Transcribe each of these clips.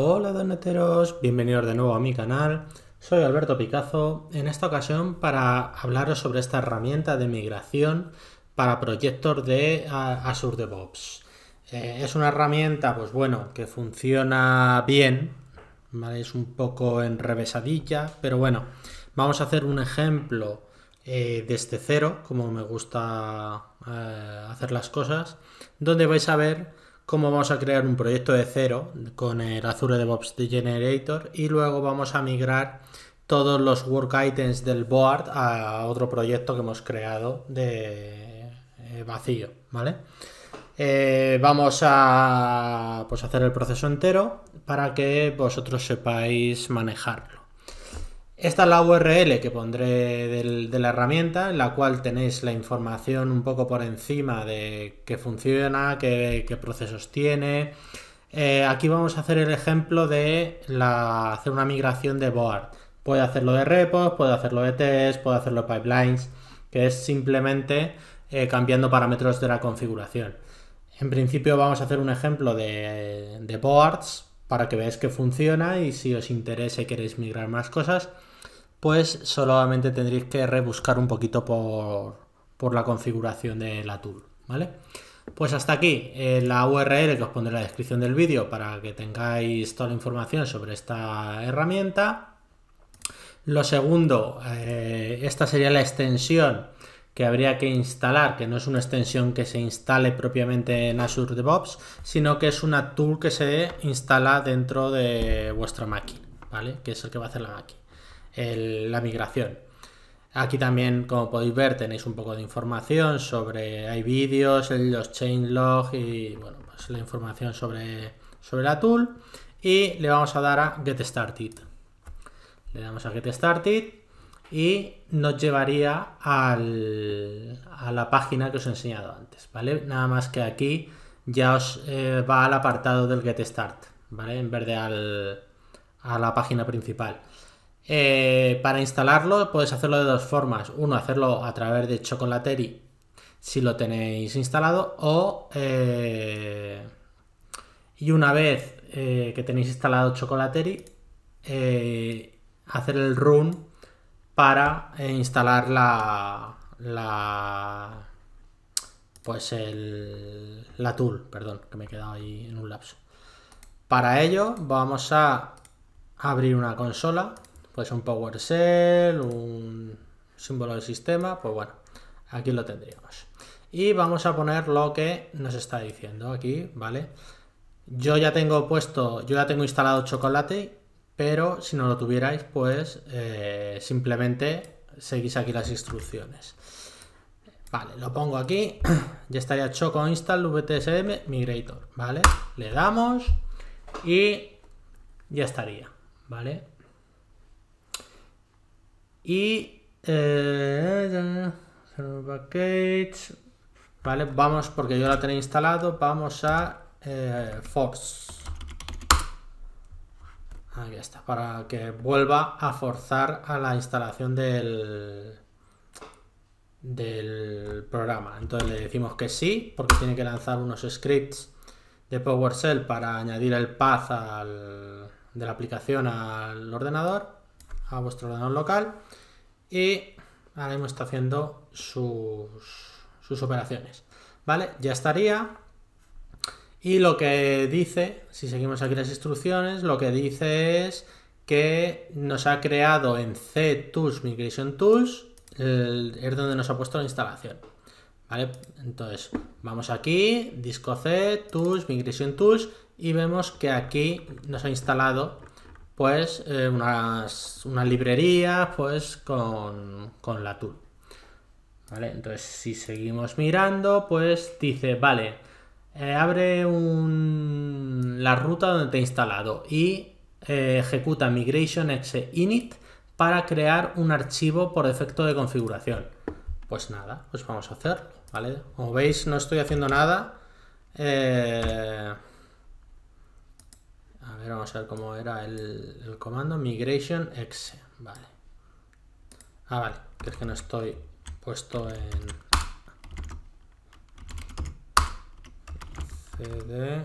Hola doneteros, bienvenidos de nuevo a mi canal. Soy Alberto Picazo. En esta ocasión para hablaros sobre esta herramienta de migración para proyectos de Azure DevOps. Eh, es una herramienta, pues bueno, que funciona bien, ¿vale? es un poco enrevesadilla, pero bueno, vamos a hacer un ejemplo eh, desde cero, como me gusta eh, hacer las cosas, donde vais a ver cómo vamos a crear un proyecto de cero con el Azure DevOps Generator y luego vamos a migrar todos los work items del board a otro proyecto que hemos creado de eh, vacío, ¿vale? Eh, vamos a pues, hacer el proceso entero para que vosotros sepáis manejarlo. Esta es la URL que pondré de la herramienta, en la cual tenéis la información un poco por encima de qué funciona, qué, procesos tiene. Eh, aquí vamos a hacer el ejemplo de hacer una migración de board. Puede hacerlo de repos, puede hacerlo de test, puede hacerlo de pipelines, que es simplemente eh, cambiando parámetros de la configuración. En principio vamos a hacer un ejemplo de, de boards para que veáis que funciona y si os interesa y queréis migrar más cosas, pues solamente tendréis que rebuscar un poquito por, la configuración de la tool, ¿vale? Pues hasta aquí eh, la URL que os pondré en la descripción del vídeo para que tengáis toda la información sobre esta herramienta. Lo segundo, eh, esta sería la extensión que habría que instalar, que no es una extensión que se instale propiamente en Azure DevOps, sino que es una tool que se instala dentro de vuestra máquina, ¿vale? Que es el que va a hacer la máquina la migración. Aquí también, como podéis ver, tenéis un poco de información sobre, hay vídeos, los log y bueno, pues la información sobre, sobre la tool. Y le vamos a dar a Get Started. Le damos a Get Started y nos llevaría al, a la página que os he enseñado antes, ¿vale? Nada más que aquí ya os eh, va al apartado del Get Start, ¿vale? En vez al, a la página principal. Eh, para instalarlo puedes hacerlo de dos formas. Uno, hacerlo a través de Chocolateri si lo tenéis instalado o... Eh, y una vez eh, que tenéis instalado Chocolatery, hacer el run para instalar la... la pues el, la tool, perdón, que me he quedado ahí en un lapso. Para ello vamos a abrir una consola pues un PowerShell, un símbolo del sistema, pues bueno, aquí lo tendríamos. Y vamos a poner lo que nos está diciendo aquí, ¿vale? Yo ya tengo puesto, yo ya tengo instalado chocolate, pero si no lo tuvierais, pues eh, simplemente seguís aquí las instrucciones. Vale, lo pongo aquí, ya estaría choco install vtsm migrator, ¿vale? Le damos y ya estaría, ¿vale? Y... Eh, vale, vamos, porque yo la tenía instalado, vamos a eh, fox force. está, para que vuelva a forzar a la instalación del, del programa. Entonces le decimos que sí, porque tiene que lanzar unos scripts de PowerShell para añadir el path de la aplicación al ordenador a vuestro ordenador local y ahora mismo está haciendo sus, operaciones. ¿Vale? Ya estaría. Y lo que dice, si seguimos aquí las instrucciones, lo que dice es que nos ha creado en CTools Migration Tools, es donde nos ha puesto la instalación. ¿Vale? Entonces, vamos aquí, disco C, Tools, Migration Tools, y vemos que aquí nos ha instalado pues eh, una librería, pues con, la tool. ¿Vale? Entonces si seguimos mirando pues dice, vale, eh, abre un, la ruta donde te he instalado y eh, ejecuta migration init para crear un archivo por defecto de configuración. Pues nada, pues vamos a hacerlo, ¿vale? Como veis no estoy haciendo nada. A ver, vamos a ver cómo era el, comando. Migration exe. Vale. Ah, vale. es que no estoy puesto en... CD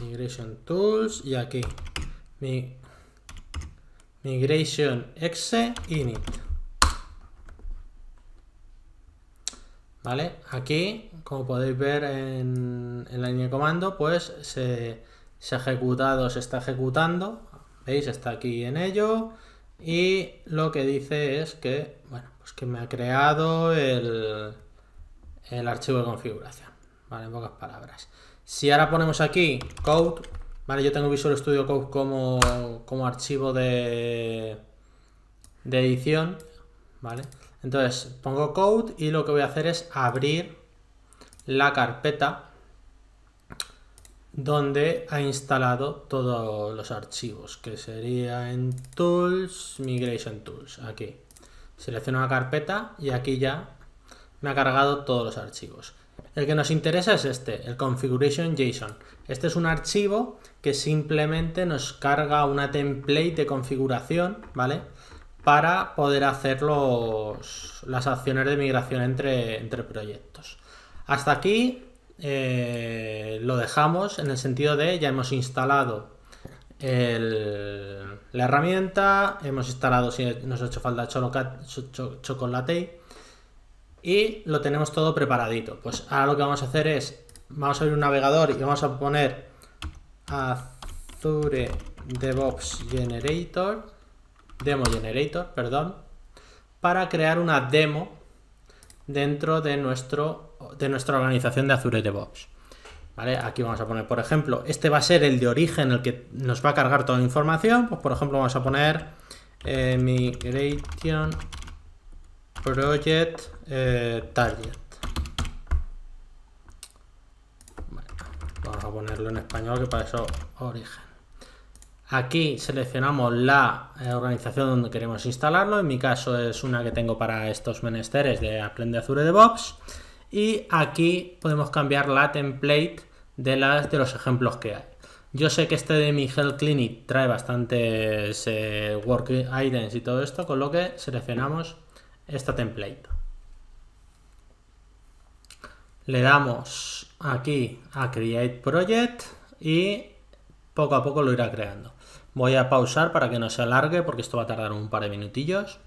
Migration Tools y aquí mi, Migration Exe Init. ¿Vale? Aquí, como podéis ver en, en la línea de comando, pues se, se ha ejecutado, se está ejecutando, veis, está aquí en ello, y lo que dice es que, bueno, pues que me ha creado el, el archivo de configuración, ¿vale? En pocas palabras. Si ahora ponemos aquí code, ¿vale? Yo tengo Visual Studio Code como, como archivo de, de edición, ¿vale? Entonces pongo code y lo que voy a hacer es abrir la carpeta donde ha instalado todos los archivos, que sería en Tools, Migration Tools, aquí. Selecciono la carpeta y aquí ya me ha cargado todos los archivos. El que nos interesa es este, el configuration JSON. Este es un archivo que simplemente nos carga una template de configuración, ¿vale? Para poder hacer los, las acciones de migración entre, entre proyectos. Hasta aquí eh, lo dejamos en el sentido de ya hemos instalado la herramienta, hemos instalado si nos ha hecho falta chocolate y lo tenemos todo preparadito. Pues ahora lo que vamos a hacer es, vamos a abrir un navegador y vamos a poner Azure DevOps Generator, Demo Generator, perdón, para crear una demo dentro de nuestro de nuestra organización de Azure DevOps. ¿Vale? Aquí vamos a poner, por ejemplo, este va a ser el de origen, el que nos va a cargar toda la información. Pues, por ejemplo, vamos a poner eh, migration project eh, target. vamos a ponerlo en español, que para eso origen. Aquí seleccionamos la eh, organización donde queremos instalarlo. En mi caso es una que tengo para estos menesteres de Aprende Azure DevOps y aquí podemos cambiar la template de, las, de los ejemplos que hay. Yo sé que este de mi Health Clinic trae bastantes eh, work items y todo esto, con lo que seleccionamos esta template. Le damos aquí a Create Project y poco a poco lo irá creando. Voy a pausar para que no se alargue porque esto va a tardar un par de minutillos.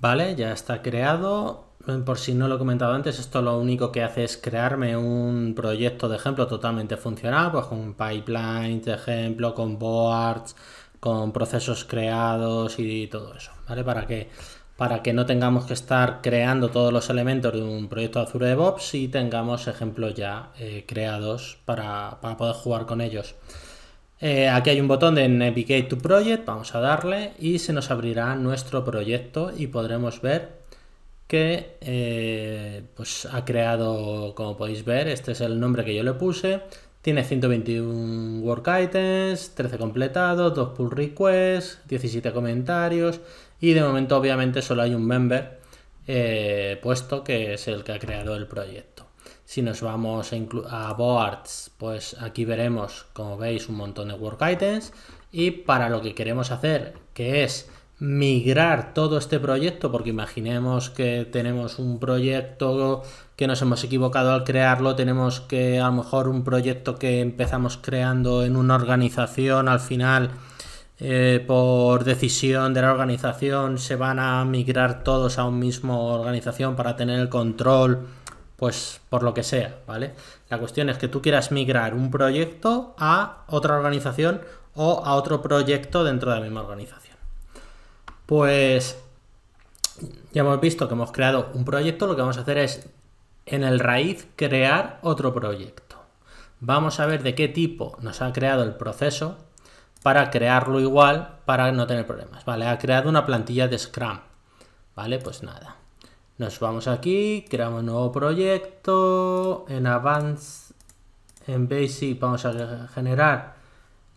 Vale, ya está creado. Mm, por si no lo he comentado antes, esto lo único que hace es crearme un proyecto de ejemplo totalmente funcional, pues con pipelines de ejemplo, con boards, con procesos creados y todo eso, ¿vale? Para que, para que no tengamos que estar creando todos los elementos de un proyecto de Azure DevOps y tengamos ejemplos ya eh, creados para, poder jugar con ellos. Eh, aquí hay un botón de Navigate to Project, vamos a darle y se nos abrirá nuestro proyecto y podremos ver que eh, pues ha creado, como podéis ver, este es el nombre que yo le puse. Tiene 121 work items, 13 completados, 2 pull requests, 17 comentarios y de momento obviamente solo hay un member eh, puesto que es el que ha creado el proyecto. Si nos vamos a, a boards, pues aquí veremos, como veis, un montón de work items y para lo que queremos hacer, que es migrar todo este proyecto, porque imaginemos que tenemos un proyecto que nos hemos equivocado al crearlo, tenemos que a lo mejor un proyecto que empezamos creando en una organización, al final eh, por decisión de la organización se van a migrar todos a un mismo organización para tener el control, pues por lo que sea, ¿vale? La cuestión es que tú quieras migrar un proyecto a otra organización o a otro proyecto dentro de la misma organización. Pues ya hemos visto que hemos creado un proyecto, lo que vamos a hacer es en el raíz crear otro proyecto. Vamos a ver de qué tipo nos ha creado el proceso para crearlo igual para no tener problemas. Vale, ha creado una plantilla de Scrum. Vale, pues nada. Nos vamos aquí, creamos un nuevo proyecto, en advance en Basic vamos a generar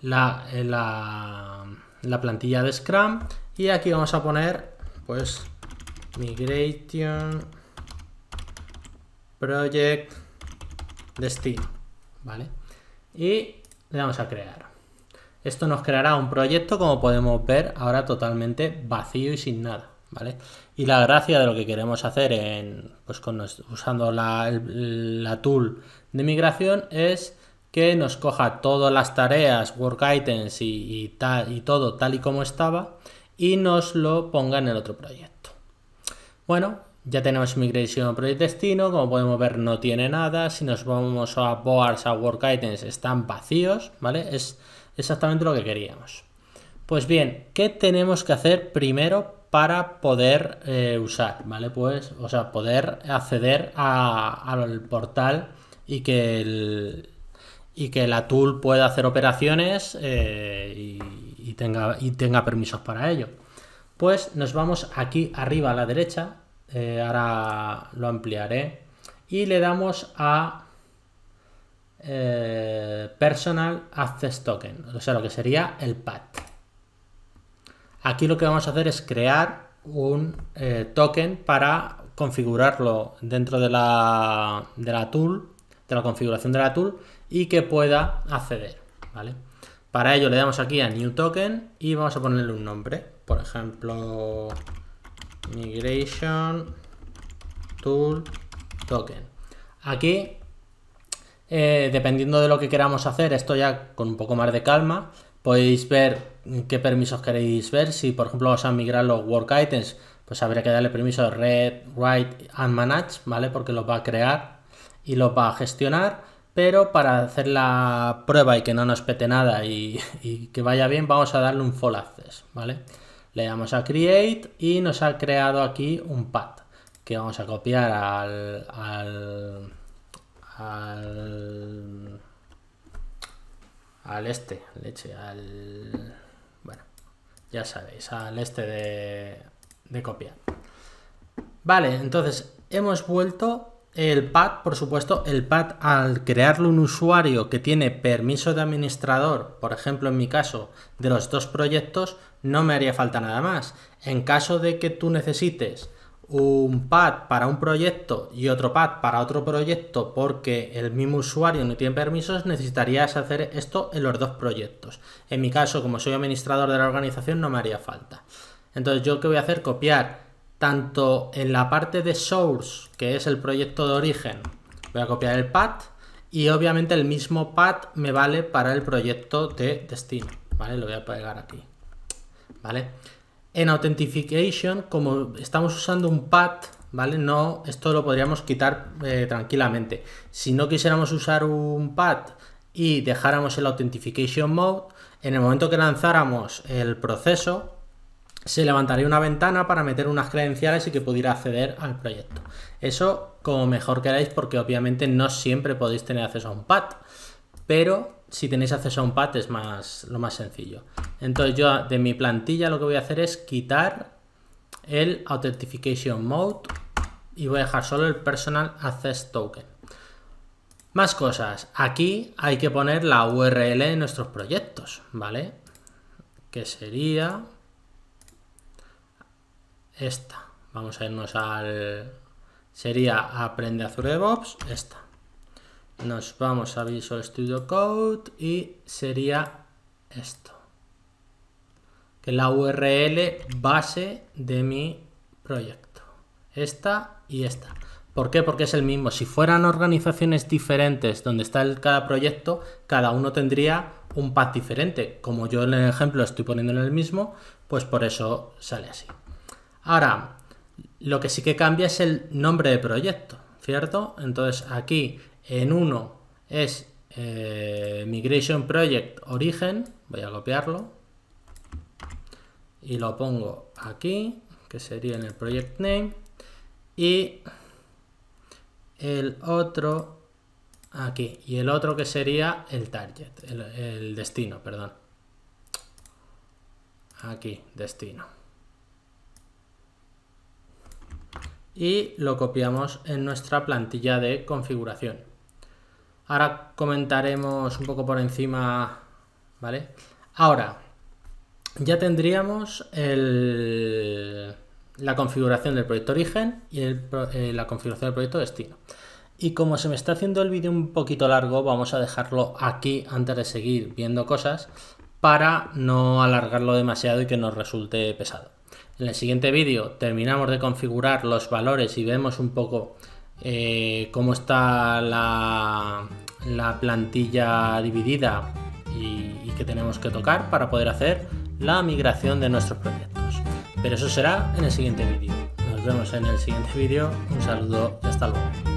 la, eh, la plantilla de Scrum y aquí vamos a poner, pues, migration project destino, ¿vale? Y le vamos a crear. Esto nos creará un proyecto, como podemos ver, ahora totalmente vacío y sin nada, ¿vale? Y la gracia de lo que queremos hacer en, pues con usando la, la tool de migración es que nos coja todas las tareas, work items y, tal, y todo tal y como estaba y nos lo ponga en el otro proyecto. Bueno, ya tenemos Migration proyecto Destino, como podemos ver no tiene nada, si nos vamos a Boards, a Work Items, están vacíos, ¿vale? Es exactamente lo que queríamos. Pues bien, ¿qué tenemos que hacer primero para poder eh, usar, ¿vale? Pues, o sea, poder acceder al portal y que, el, y que la tool pueda hacer operaciones eh, y y tenga, y tenga permisos para ello. Pues nos vamos aquí arriba a la derecha, eh, ahora lo ampliaré, y le damos a eh, Personal Access Token, o sea, lo que sería el PAD. Aquí lo que vamos a hacer es crear un eh, token para configurarlo dentro de la, de la tool, de la configuración de la tool y que pueda acceder, ¿vale? Para ello le damos aquí a New Token y vamos a ponerle un nombre. Por ejemplo, Migration Tool Token. Aquí, eh, dependiendo de lo que queramos hacer, esto ya con un poco más de calma, podéis ver qué permisos queréis ver. Si, por ejemplo, vamos a migrar los work items, pues habría que darle permiso read, write and manage, ¿vale? Porque los va a crear y los va a gestionar pero para hacer la prueba y que no nos pete nada y, que vaya bien, vamos a darle un full access, ¿vale? Le damos a create y nos ha creado aquí un path que vamos a copiar al, al, este, leche, al, bueno, ya sabéis, al este de, de copiar. Vale, entonces hemos vuelto el pad, por supuesto, el pad al crearle un usuario que tiene permiso de administrador, por ejemplo en mi caso, de los dos proyectos, no me haría falta nada más. En caso de que tú necesites un pad para un proyecto y otro pad para otro proyecto porque el mismo usuario no tiene permisos, necesitarías hacer esto en los dos proyectos. En mi caso, como soy administrador de la organización, no me haría falta. Entonces, ¿yo que voy a hacer? Copiar tanto en la parte de source, que es el proyecto de origen, voy a copiar el path y obviamente el mismo path me vale para el proyecto de destino, ¿vale? Lo voy a pegar aquí, ¿vale? En Authentication, como estamos usando un path, ¿vale? No, esto lo podríamos quitar eh, tranquilamente. Si no quisiéramos usar un pad y dejáramos el Authentication Mode, en el momento que lanzáramos el proceso, se levantaría una ventana para meter unas credenciales y que pudiera acceder al proyecto. Eso como mejor queráis porque obviamente no siempre podéis tener acceso a un pad, pero si tenéis acceso a un pad es más, lo más sencillo. Entonces yo de mi plantilla lo que voy a hacer es quitar el Authentication Mode y voy a dejar solo el Personal Access Token. Más cosas, aquí hay que poner la URL de nuestros proyectos, ¿vale? Que sería esta. Vamos a irnos al... Sería Aprende Azure DevOps, esta. Nos vamos a Visual Studio Code y sería esto. Que la URL base de mi proyecto. Esta y esta. ¿Por qué? Porque es el mismo. Si fueran organizaciones diferentes donde está el, cada proyecto, cada uno tendría un path diferente. Como yo en el ejemplo estoy poniendo en el mismo, pues por eso sale así. Ahora, lo que sí que cambia es el nombre de proyecto, ¿cierto? Entonces aquí en uno es eh, Migration Project Origen, voy a copiarlo y lo pongo aquí, que sería en el Project Name, y el otro aquí, y el otro que sería el target, el destino, perdón. Aquí, destino. y lo copiamos en nuestra plantilla de configuración. Ahora comentaremos un poco por encima, ¿vale? Ahora, ya tendríamos el, la configuración del proyecto origen y eh, la configuración del proyecto destino. Y como se me está haciendo el vídeo un poquito largo, vamos a dejarlo aquí antes de seguir viendo cosas para no alargarlo demasiado y que nos resulte pesado. En el siguiente vídeo terminamos de configurar los valores y vemos un poco eh, cómo está la, plantilla dividida y, y que tenemos que tocar para poder hacer la migración de nuestros proyectos. Pero eso será en el siguiente vídeo. Nos vemos en el siguiente vídeo. Un saludo y hasta luego.